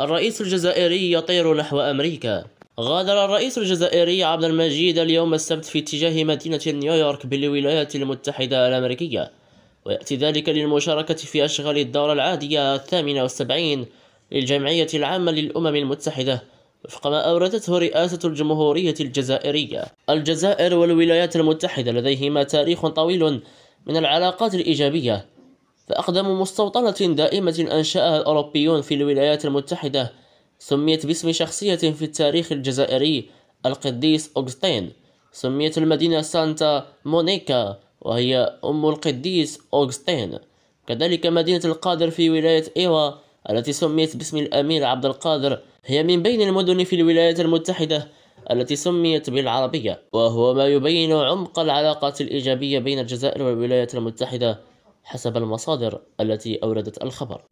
الرئيس الجزائري يطير نحو أمريكا غادر الرئيس الجزائري عبد المجيد اليوم السبت في اتجاه مدينة نيويورك بالولايات المتحدة الأمريكية ويأتي ذلك للمشاركة في أشغال الدورة العادية الثامنة والسبعين للجمعية العامة للأمم المتحدة وفق ما أوردته رئاسة الجمهورية الجزائرية الجزائر والولايات المتحدة لديهما تاريخ طويل من العلاقات الإيجابية فأقدم مستوطنة دائمة أنشأها الأوروبيون في الولايات المتحدة سميت باسم شخصية في التاريخ الجزائري القديس أوغستين سميت المدينة سانتا مونيكا وهي أم القديس أوغستين كذلك مدينة القادر في ولاية إيوا التي سميت باسم الأمير عبد القادر هي من بين المدن في الولايات المتحدة التي سميت بالعربية وهو ما يبين عمق العلاقات الإيجابية بين الجزائر والولايات المتحدة حسب المصادر التي أوردت الخبر